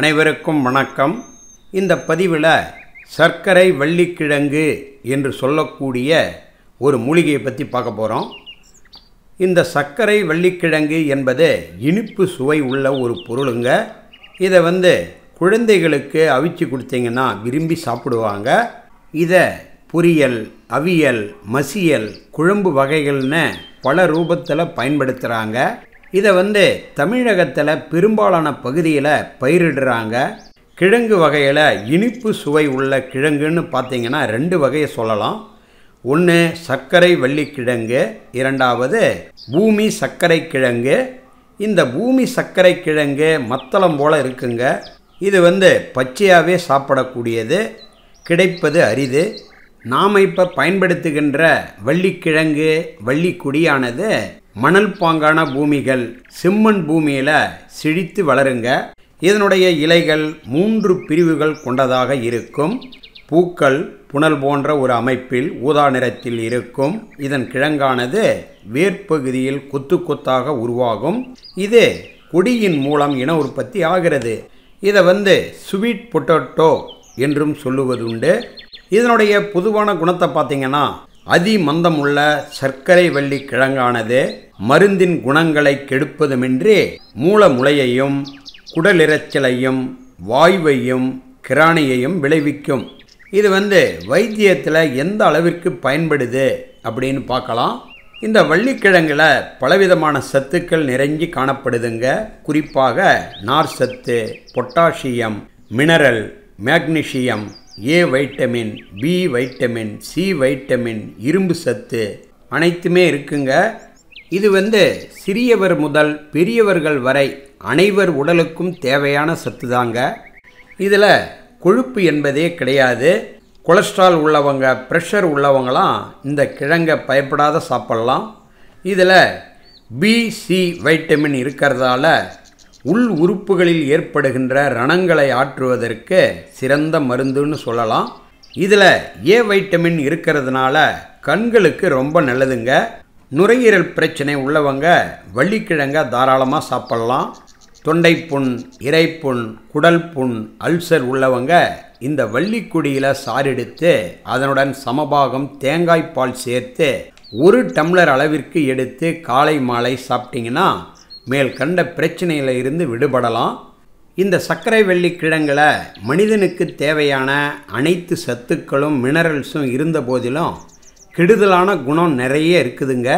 அனைவருக்கும் வணக்கம் இந்த பதிவில் சர்க்கரை வள்ளிக்கிழங்கு என்று சொல்லக்கூடிய ஒரு மூலிகையை பற்றி பார்க்க போகிறோம் இந்த சர்க்கரை வள்ளிக்கிழங்கு என்பது இனிப்பு சுவை உள்ள ஒரு பொருளுங்க இதை வந்து குழந்தைகளுக்கு அவிச்சு கொடுத்தீங்கன்னா விரும்பி சாப்பிடுவாங்க இதை பொரியல் அவியல் மசியல் குழம்பு வகைகள்னு பல ரூபத்தில் பயன்படுத்துகிறாங்க இதை வந்து தமிழகத்தில் பெரும்பாலான பகுதியில் பயிரிடுறாங்க கிழங்கு வகையில் இனிப்பு சுவை உள்ள கிழங்குன்னு பார்த்தீங்கன்னா ரெண்டு வகையை சொல்லலாம் ஒன்று சர்க்கரை வள்ளிக்கிழங்கு இரண்டாவது பூமி சர்க்கரை கிழங்கு இந்த பூமி சர்க்கரை கிழங்கு மத்தளம் போல் இருக்குங்க இது வந்து பச்சையாகவே சாப்பிடக்கூடியது கிடைப்பது அரிது நாம் இப்போ பயன்படுத்துகின்ற வள்ளிக்கிழங்கு வள்ளிக்குடியானது மணல் பாங்கான பூமிகள் செம்மண் பூமியில் செழித்து வளருங்க இதனுடைய இலைகள் மூன்று பிரிவுகள் கொண்டதாக இருக்கும் பூக்கள் புனல் போன்ற ஒரு அமைப்பில் ஊதா நிறத்தில் இருக்கும் இதன் கிழங்கானது வேர்ப்பகுதியில் கொத்து கொத்தாக உருவாகும் இது கொடியின் மூலம் இன உற்பத்தி ஆகிறது இதை வந்து ஸ்வீட் பொட்டோட்டோ என்றும் சொல்லுவதுண்டு இதனுடைய பொதுவான குணத்தை பார்த்திங்கன்னா அதிமந்தமுள்ள சர்க்கரை வள்ளி கிழங்கானது மருந்தின் குணங்களை கெடுப்பதுமின்றி மூலமுளையையும் குடலிரைச்சலையும் வாய்வையும் கிராணியையும் விளைவிக்கும் இது வந்து வைத்தியத்தில் எந்த அளவிற்கு பயன்படுது அப்படின்னு பார்க்கலாம் இந்த வள்ளிக்கிழங்கில் பலவிதமான சத்துக்கள் நிறைஞ்சி காணப்படுதுங்க குறிப்பாக நார் சத்து potassium mineral magnesium A vitamin B vitamin C vitamin இரும்பு சத்து அனைத்துமே இருக்குங்க இது வந்து சிறியவர் முதல் பெரியவர்கள் வரை அனைவர் உடலுக்கும் தேவையான சத்து தாங்க இதில் கொழுப்பு என்பதே கிடையாது கொலஸ்ட்ரால் உள்ளவங்க ப்ரெஷர் உள்ளவங்களாம் இந்த கிழங்கை பயப்படாத சாப்பிட்லாம் இதில் பிசி வைட்டமின் இருக்கிறதால உள் உறுப்புகளில் ஏற்படுகின்ற ரணங்களை ஆற்றுவதற்கு சிறந்த மருந்துன்னு சொல்லலாம் இதில் ஏ வைட்டமின் இருக்கிறதுனால கண்களுக்கு ரொம்ப நல்லதுங்க நுரையீரல் பிரச்சனை உள்ளவங்க வள்ளிக்கிழங்க தாராளமாக சாப்பிட்லாம் தொண்டை புண் இறைப்புண் குடல் புண் அல்சர் உள்ளவங்க இந்த வள்ளிக்குடியில் சாரெடுத்து அதனுடன் சமபாகம் தேங்காய் பால் சேர்த்து ஒரு டம்ளர் அளவிற்கு எடுத்து காலை மாலை சாப்பிட்டிங்கன்னா மேல் கண்ட பிரச்சனையில் இருந்து விடுபடலாம் இந்த சர்க்கரை வெள்ளி கிழங்களை மனிதனுக்கு தேவையான அனைத்து சத்துக்களும் மினரல்ஸும் இருந்த போதிலும் கெடுதலான குணம் நிறைய இருக்குதுங்க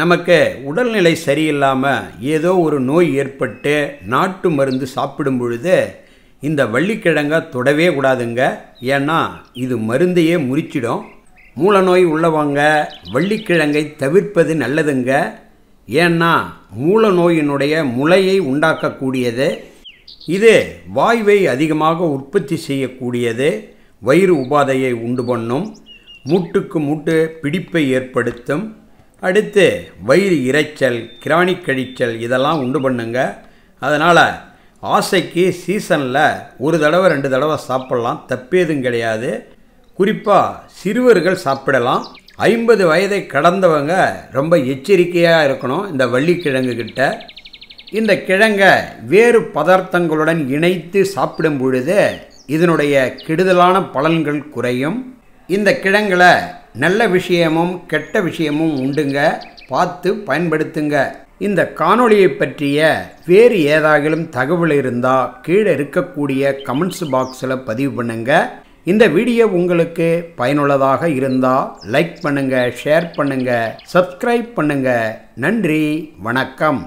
நமக்கு உடல்நிலை சரியில்லாமல் ஏதோ ஒரு நோய் ஏற்பட்டு நாட்டு மருந்து சாப்பிடும் பொழுது இந்த வள்ளிக்கிழங்க தொடவே கூடாதுங்க ஏன்னா இது மருந்தையே முறிச்சிடும் மூல நோய் உள்ளவங்க வள்ளிக்கிழங்கை தவிர்ப்பது நல்லதுங்க ஏன்னா மூல நோயினுடைய முளையை உண்டாக்கக்கூடியது இது வாய்வை அதிகமாக உற்பத்தி செய்யக்கூடியது வயிறு உபாதையை உண்டு பண்ணும் மூட்டுக்கு மூட்டு பிடிப்பை ஏற்படுத்தும் அடுத்து வயிறு இறைச்சல் கிராணி கழிச்சல் இதெல்லாம் உண்டு பண்ணுங்க அதனால் ஆசைக்கு சீசனில் ஒரு தடவை ரெண்டு தடவை சாப்பிட்லாம் தப்பேதும் கிடையாது குறிப்பாக சிறுவர்கள் சாப்பிடலாம் ஐம்பது வயதை கடந்தவங்க ரொம்ப எச்சரிக்கையாக இருக்கணும் இந்த கிட்ட இந்த கிழங்கை வேறு பதார்த்தங்களுடன் இணைத்து சாப்பிடும் பொழுது இதனுடைய கெடுதலான பலன்கள் குறையும் இந்த கிழங்கில் நல்ல விஷயமும் கெட்ட விஷயமும் உண்டுங்க பார்த்து பயன்படுத்துங்க இந்த காணொளியை பற்றிய வேறு ஏதாகிலும் தகவல் இருந்தால் கீழே இருக்கக்கூடிய கமெண்ட்ஸ் பாக்ஸில் பதிவு பண்ணுங்கள் இந்த வீடியோ உங்களுக்கு பயனுள்ளதாக இருந்தால் லைக் பண்ணுங்கள் ஷேர் பண்ணுங்கள் சப்ஸ்கிரைப் பண்ணுங்கள் நன்றி வணக்கம்